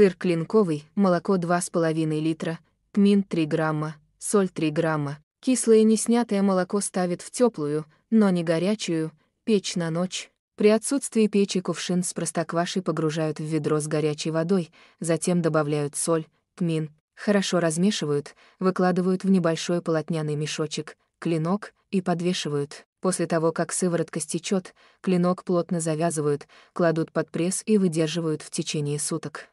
сыр клинковый, молоко 2,5 литра, тмин 3 грамма, соль 3 грамма. Кислое неснятое молоко ставят в теплую, но не горячую, печь на ночь. При отсутствии печи кувшин с простоквашей погружают в ведро с горячей водой, затем добавляют соль, тмин, хорошо размешивают, выкладывают в небольшой полотняный мешочек, клинок и подвешивают. После того, как сыворотка стечет, клинок плотно завязывают, кладут под пресс и выдерживают в течение суток.